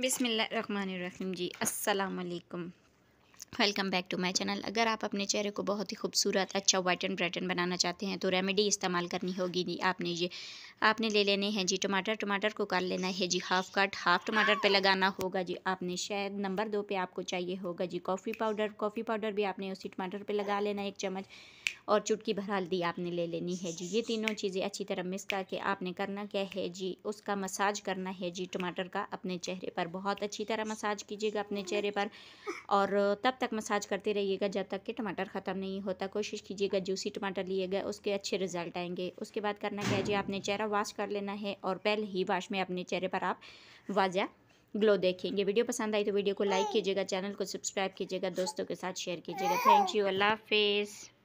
बिसमीम जी असलकम welcome back to my channel अगर आप अपने चेहरे को बहुत ही खूबसूरत अच्छा वाइट एंड ब्राइटन बनाना चाहते हैं तो रेमेडी इस्तेमाल करनी होगी जी आपने ये आपने ले लेने हैं जी टमाटर टमाटर को कर लेना है जी हाफ़ कट हाफ़ टमाटर पे लगाना होगा जी आपने शायद नंबर दो पे आपको चाहिए होगा जी कॉफ़ी पाउडर कॉफ़ी पाउडर भी आपने उसी टमाटर पर लगा लेना एक चम्मच और चुटकी भर हल्दी आपने ले लेनी है जी ये तीनों चीज़ें अच्छी तरह मिक्स करके आपने करना क्या है जी उसका मसाज करना है जी टमाटर का अपने चेहरे पर बहुत अच्छी तरह मसाज कीजिएगा अपने चेहरे पर और तब तक मसाज करते रहिएगा जब तक कि टमाटर ख़त्म नहीं होता कोशिश कीजिएगा जूसी टमाटर लिए उसके अच्छे रिजल्ट आएंगे उसके बाद करना क्या है जी आपने चेहरा वाश कर लेना है और पहले ही वाश में अपने चेहरे पर आप वाजा ग्लो देखेंगे वीडियो पसंद आई तो वीडियो को लाइक कीजिएगा चैनल को सब्सक्राइब कीजिएगा दोस्तों के साथ शेयर कीजिएगा थैंक यू अल्लाह हाफिज़